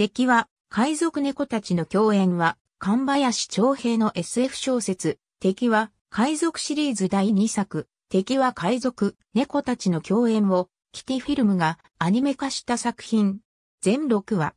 敵は、海賊猫たちの共演は、神林長平の SF 小説、敵は、海賊シリーズ第2作、敵は海賊、猫たちの共演を、キティフィルムがアニメ化した作品。全6話。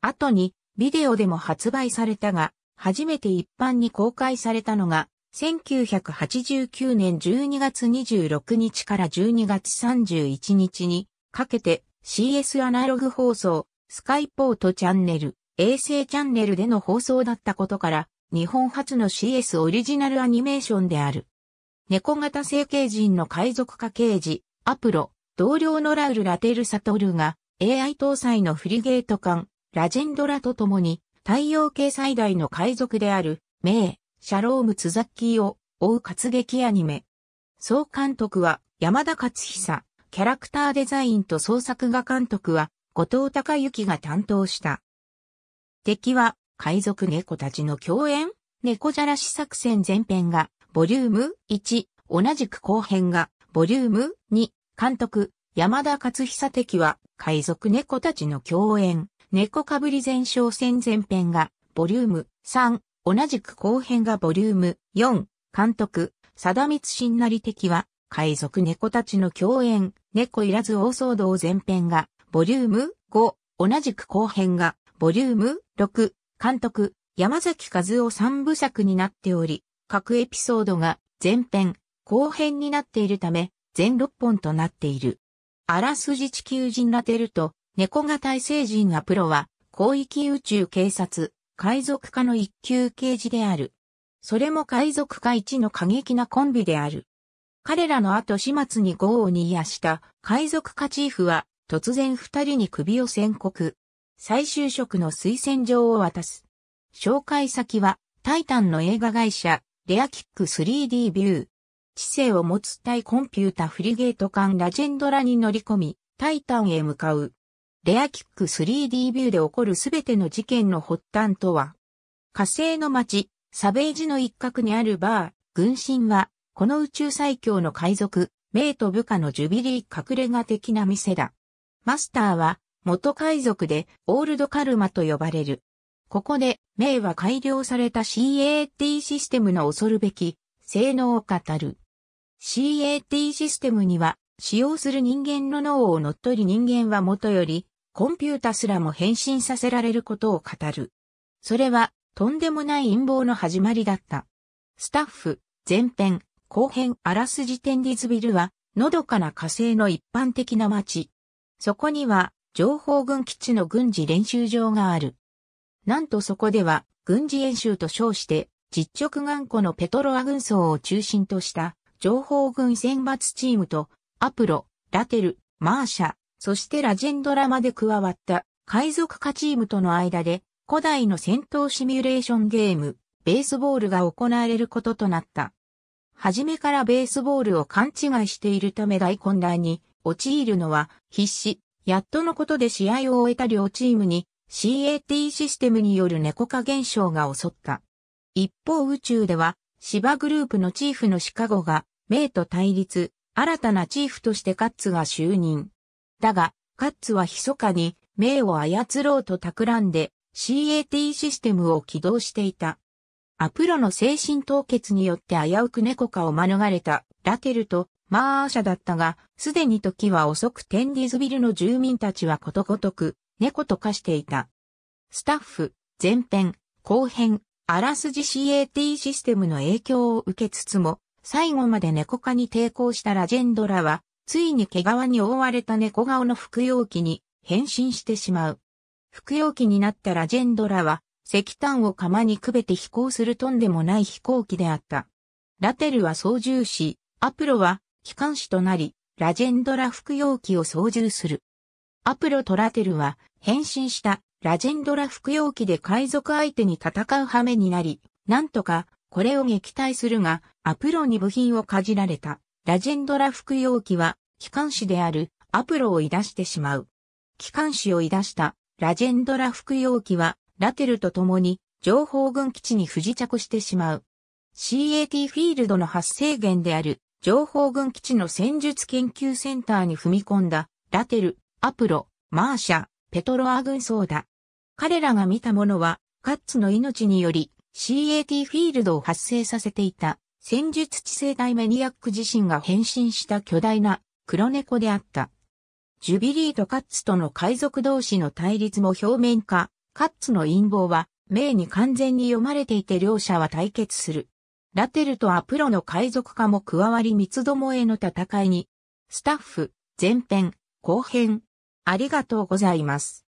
後に、ビデオでも発売されたが、初めて一般に公開されたのが、1989年12月26日から12月31日にかけて CS アナログ放送スカイポートチャンネル、衛星チャンネルでの放送だったことから、日本初の CS オリジナルアニメーションである。猫型成形人の海賊家刑事、アプロ、同僚のラウル・ラテル・サトルが AI 搭載のフリゲート艦、ラジェンドラと共に太陽系最大の海賊である、メイ、シャローム・ツザッキーを追う活劇アニメ。総監督は山田勝久、キャラクターデザインと創作画監督は後藤隆之が担当した。敵は海賊猫たちの共演猫じゃらし作戦前編がボリューム1、同じく後編がボリューム2、監督山田勝久敵は海賊猫たちの共演猫かぶり前哨戦前編がボリューム3、同じく後編がボリューム4、監督貞光新り敵は海賊猫たちの共演猫いらず大騒動前編がボリューム5、同じく後編が、ボリューム6、監督、山崎和夫三部作になっており、各エピソードが前編、後編になっているため、全6本となっている。あらすじ地球人ラテルと、猫型異星人アプロは、広域宇宙警察、海賊家の一級刑事である。それも海賊家一の過激なコンビである。彼らの後始末に豪を煮やした海賊家チーフは突然二人に首を宣告。再就職の推薦状を渡す。紹介先は、タイタンの映画会社、レアキック 3D ビュー。知性を持つ対コンピュータフリゲート艦ラジェンドラに乗り込み、タイタンへ向かう。レアキック 3D ビューで起こるすべての事件の発端とは、火星の街、サベージの一角にあるバー、軍神は、この宇宙最強の海賊、メイと部下のジュビリー隠れ家的な店だ。マスターは、元海賊で、オールドカルマと呼ばれる。ここで、名は改良された CAT システムの恐るべき、性能を語る。CAT システムには、使用する人間の脳を乗っ取り人間はもとより、コンピュータすらも変身させられることを語る。それは、とんでもない陰謀の始まりだった。スタッフ、前編、後編、あらすじテンディズビルは、のどかな火星の一般的な街。そこには、情報軍基地の軍事練習場がある。なんとそこでは、軍事演習と称して、実直頑固のペトロア軍曹を中心とした、情報軍選抜チームと、アプロ、ラテル、マーシャ、そしてラジェンドラまで加わった海賊化チームとの間で古代の戦闘シミュレーションゲーム、ベースボールが行われることとなった。初めからベースボールを勘違いしているため大混乱に陥るのは必死。やっとのことで試合を終えた両チームに CAT システムによる猫化現象が襲った。一方宇宙では芝グループのチーフのシカゴが名と対立、新たなチーフとしてカッツが就任。だが、カッツは密かに名を操ろうと企んで CAT システムを起動していた。アプロの精神凍結によって危うく猫化を免れたラテルとマーシャだったが、すでに時は遅くテンディズビルの住民たちはことごとく、猫と化していた。スタッフ、前編、後編、あらすじ CAT システムの影響を受けつつも、最後まで猫化に抵抗したラジェンドラは、ついに毛皮に覆われた猫顔の服用機に変身してしまう。服用機になったラジェンドラは、石炭を釜にくべて飛行するとんでもない飛行機であった。ラテルは操縦士、アプロは機関士となり、ラジェンドラ服用機を操縦する。アプロトラテルは変身したラジェンドラ服用機で海賊相手に戦う羽目になり、なんとかこれを撃退するが、アプロに部品をかじられたラジェンドラ服用機は機関士であるアプロを追い出してしまう。機関士を追い出したラジェンドラ服用機はラテルと共に情報軍基地に不時着してしまう。CAT フィールドの発生源である情報軍基地の戦術研究センターに踏み込んだ、ラテル、アプロ、マーシャ、ペトロア軍曹だ。彼らが見たものは、カッツの命により CAT フィールドを発生させていた戦術地政大メニアック自身が変身した巨大な黒猫であった。ジュビリーとカッツとの海賊同士の対立も表面化、カッツの陰謀は、命に完全に読まれていて両者は対決する。ラテルとアプロの海賊化も加わり三つどもへの戦いに、スタッフ、前編、後編、ありがとうございます。